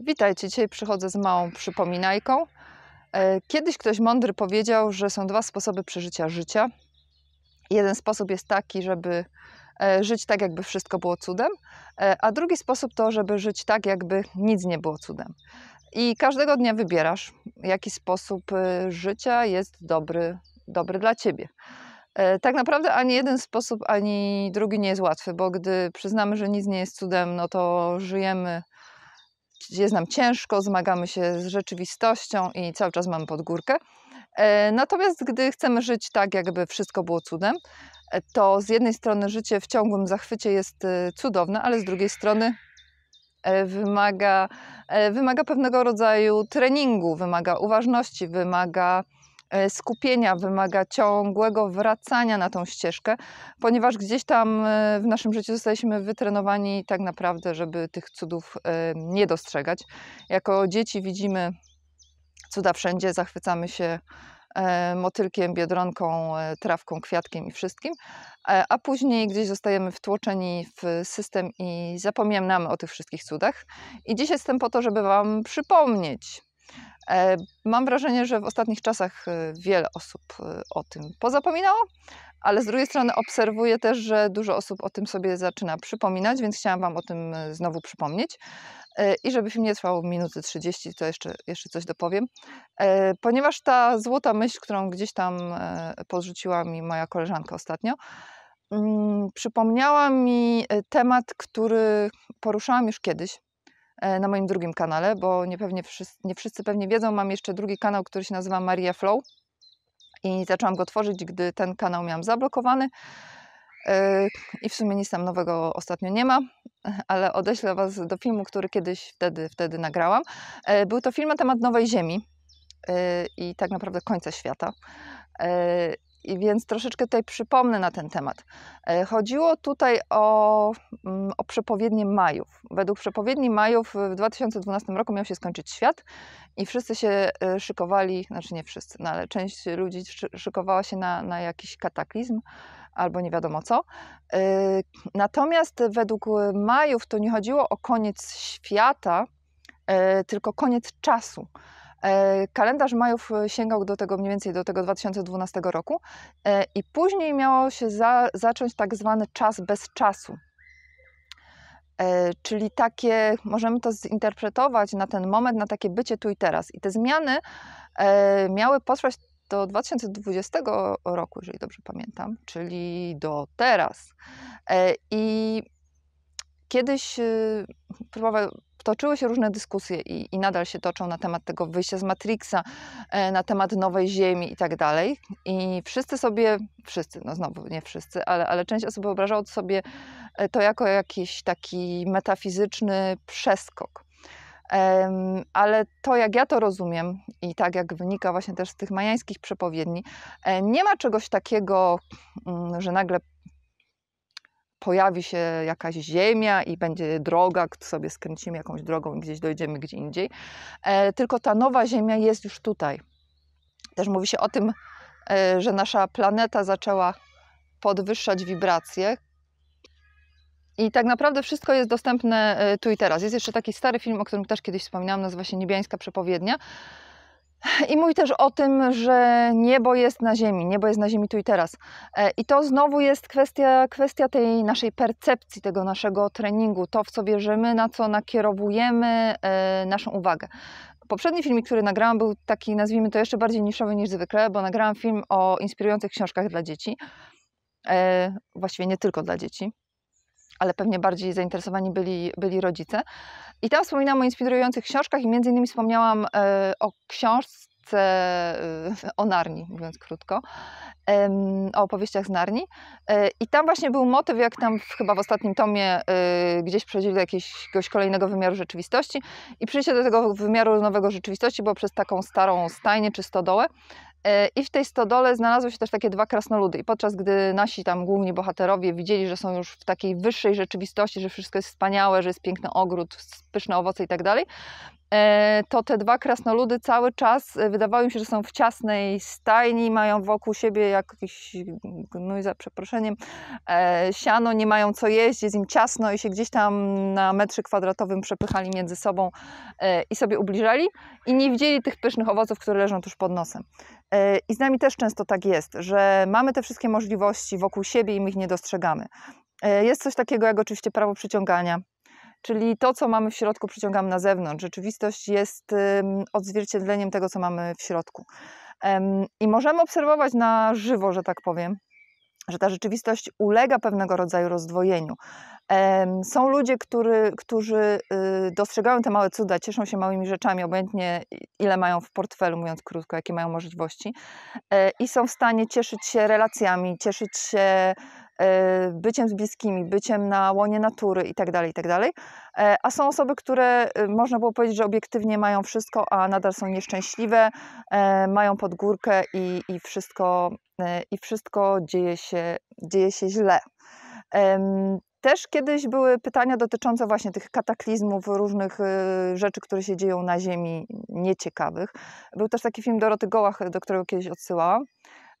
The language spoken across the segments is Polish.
Witajcie, dzisiaj przychodzę z małą przypominajką. E, kiedyś ktoś mądry powiedział, że są dwa sposoby przeżycia życia. Jeden sposób jest taki, żeby e, żyć tak, jakby wszystko było cudem, e, a drugi sposób to, żeby żyć tak, jakby nic nie było cudem. I każdego dnia wybierasz, jaki sposób życia jest dobry, dobry dla ciebie. Tak naprawdę ani jeden sposób, ani drugi nie jest łatwy, bo gdy przyznamy, że nic nie jest cudem, no to żyjemy jest nam ciężko, zmagamy się z rzeczywistością i cały czas mamy pod górkę. E, natomiast gdy chcemy żyć tak, jakby wszystko było cudem, e, to z jednej strony życie w ciągłym zachwycie jest e, cudowne, ale z drugiej strony wymaga, wymaga pewnego rodzaju treningu, wymaga uważności, wymaga E, skupienia, wymaga ciągłego wracania na tą ścieżkę, ponieważ gdzieś tam e, w naszym życiu zostaliśmy wytrenowani tak naprawdę, żeby tych cudów e, nie dostrzegać. Jako dzieci widzimy cuda wszędzie, zachwycamy się motylkiem, biedronką, trawką, kwiatkiem i wszystkim, a później gdzieś zostajemy wtłoczeni w system i zapominamy o tych wszystkich cudach. I dziś jestem po to, żeby Wam przypomnieć, E, mam wrażenie, że w ostatnich czasach e, wiele osób e, o tym pozapominało, ale z drugiej strony obserwuję też, że dużo osób o tym sobie zaczyna przypominać, więc chciałam Wam o tym znowu przypomnieć. I żeby film nie trwał minuty 30, to jeszcze, jeszcze coś dopowiem. Ponieważ ta złota myśl, którą gdzieś tam podrzuciła mi moja koleżanka ostatnio, mm, przypomniała mi temat, który poruszałam już kiedyś E, na moim drugim kanale, bo nie, pewnie wszyscy, nie wszyscy pewnie wiedzą, mam jeszcze drugi kanał, który się nazywa Maria Flow i zaczęłam go tworzyć, gdy ten kanał miałam zablokowany e, i w sumie nic tam nowego ostatnio nie ma, ale odeślę Was do filmu, który kiedyś wtedy, wtedy nagrałam. E, był to film na temat Nowej Ziemi i tak naprawdę końca świata i więc troszeczkę tutaj przypomnę na ten temat. E, chodziło tutaj o, mm, o przepowiednie Majów. Według przepowiedni Majów e, w 2012 roku miał się skończyć świat i wszyscy się e, szykowali, znaczy nie wszyscy, no ale część ludzi szykowała się na, na jakiś kataklizm albo nie wiadomo co. Natomiast według Majów to nie chodziło o koniec świata, tylko koniec czasu. E, kalendarz Majów e, sięgał do tego mniej więcej do tego 2012 roku e, i później miało się za, zacząć tak zwany czas bez czasu. Czyli takie, możemy to zinterpretować na ten moment, na takie bycie tu i teraz. I te zmiany miały potrwać do 2020 roku, jeżeli dobrze pamiętam, czyli do teraz. I kiedyś próbowałem toczyły się różne dyskusje i, i nadal się toczą na temat tego wyjścia z Matrixa, e, na temat nowej Ziemi i tak dalej. I wszyscy sobie, wszyscy, no znowu nie wszyscy, ale, ale część osób wyobrażała sobie e, to jako jakiś taki metafizyczny przeskok. Ale to, jak ja to rozumiem, i tak jak wynika właśnie też z tych majańskich przepowiedni, e, nie ma czegoś takiego, mm, że nagle pojawi się jakaś ziemia i będzie droga, sobie skręcimy jakąś drogą i gdzieś dojdziemy gdzie indziej. E, tylko ta nowa ziemia jest już tutaj. Też mówi się o tym, e, że nasza planeta zaczęła podwyższać wibracje. I tak naprawdę wszystko jest dostępne e, tu i teraz. Jest jeszcze taki stary film, o którym też kiedyś wspominałam, nazywa się Niebiańska Przepowiednia. I mówi też o tym, że niebo jest na ziemi, niebo jest na ziemi tu i teraz. E, I to znowu jest kwestia, kwestia tej naszej percepcji, tego naszego treningu, to w co wierzymy, na co nakierowujemy e, naszą uwagę. Poprzedni filmik, który nagrałam, był taki, nazwijmy to, jeszcze bardziej niszowy niż zwykle, bo nagrałam film o inspirujących książkach dla dzieci. E, właściwie nie tylko dla dzieci, ale pewnie bardziej zainteresowani byli, byli rodzice. I tam wspominałam o inspirujących książkach i między innymi wspomniałam e, o książce e, o Narni, mówiąc krótko, o opowieściach z Narni. E, I tam właśnie był motyw, jak tam chyba w ostatnim tomie gdzieś przechodzili do jakiegoś kolejnego wymiaru rzeczywistości i przyjście do tego wymiaru nowego rzeczywistości było przez taką starą stajnię czy stodołę E, I w tej stodole znalazły się też takie dwa krasnoludy. I podczas gdy nasi tam główni bohaterowie widzieli, że są już w takiej wyższej rzeczywistości, że wszystko jest wspaniałe, że jest piękny ogród, pyszne owoce i tak dalej, E, to te dwa krasnoludy cały czas e, wydawało mi się, że są w ciasnej stajni, mają wokół siebie jakiś no i za przeproszeniem, e, siano, nie mają co jeść, jest im ciasno i się gdzieś tam na metrze kwadratowym przepychali między sobą i sobie ubliżali i nie widzieli tych pysznych owoców, które leżą tuż pod nosem. I z nami też często tak jest, że mamy te wszystkie możliwości wokół siebie i my ich nie dostrzegamy. Jest coś takiego jak oczywiście prawo przyciągania, Czyli to, co mamy w środku, przyciągamy na zewnątrz. Rzeczywistość jest odzwierciedleniem tego, co mamy w środku. I możemy obserwować na żywo, że tak powiem, że ta rzeczywistość ulega pewnego rodzaju rozdwojeniu. Są ludzie, który, którzy y, dostrzegają te małe cuda, cieszą się małymi rzeczami, obojętnie ile mają w portfelu, mówiąc krótko, jakie mają możliwości, e, i są w stanie cieszyć się relacjami, cieszyć się E, byciem z bliskimi, byciem na łonie natury itd., tak itd. Tak e, a są osoby, które e, można było powiedzieć, że obiektywnie mają wszystko, a nadal są nieszczęśliwe, mają pod górkę i, i, wszystko, i wszystko dzieje się, dzieje się źle. Też kiedyś były pytania dotyczące właśnie tych kataklizmów, różnych rzeczy, które się dzieją na Ziemi, nieciekawych. Był też taki film Doroty Gołach, do którego kiedyś odsyłałam.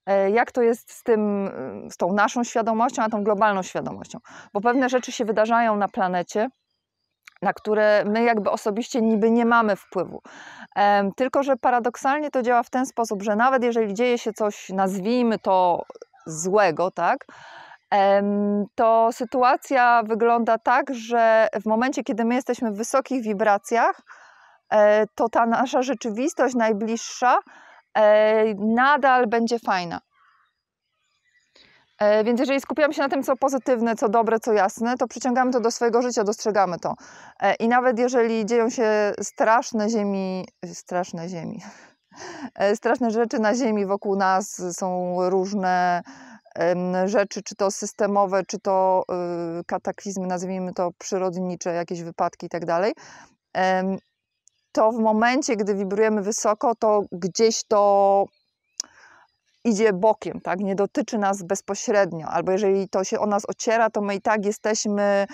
E, jak to jest z, tym, z tą naszą świadomością, a tą globalną świadomością. Bo pewne rzeczy się wydarzają na planecie, na które my jakby osobiście niby nie mamy wpływu. Tylko, że paradoksalnie to działa w ten sposób, że nawet jeżeli dzieje się coś, nazwijmy to złego, tak, to sytuacja wygląda tak, że w momencie, kiedy my jesteśmy w wysokich wibracjach, e, to ta nasza rzeczywistość najbliższa E, nadal będzie fajna. E, więc jeżeli skupiamy się na tym, co pozytywne, co dobre, co jasne, to przyciągamy to do swojego życia, dostrzegamy to. E, I nawet jeżeli dzieją się straszne ziemi, straszne ziemi, straszne rzeczy na ziemi wokół nas, są różne rzeczy, czy to systemowe, czy to y, kataklizmy, nazwijmy to przyrodnicze, jakieś wypadki i tak dalej, to w momencie, gdy wibrujemy wysoko, to gdzieś to idzie bokiem, tak? nie dotyczy nas bezpośrednio, albo jeżeli to się o nas ociera, to my i tak jesteśmy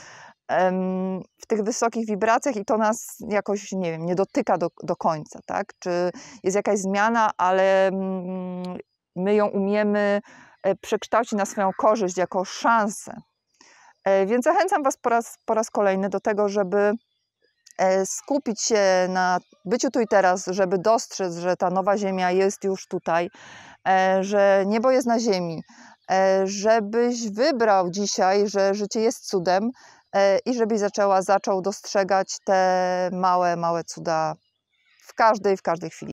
w tych wysokich wibracjach i to nas jakoś, nie wiem, nie dotyka do, do końca, tak? Czy jest jakaś zmiana, ale mm, my ją umiemy e, przekształcić na swoją korzyść, jako szansę. E, więc zachęcam Was po raz, po raz kolejny do tego, żeby E, skupić się na byciu tu i teraz, żeby dostrzec, że ta nowa ziemia jest już tutaj, e, że niebo jest na ziemi, e, żebyś wybrał dzisiaj, że życie jest cudem i żebyś zaczęła, zaczął dostrzegać te małe, małe cuda w każdej, w każdej chwili.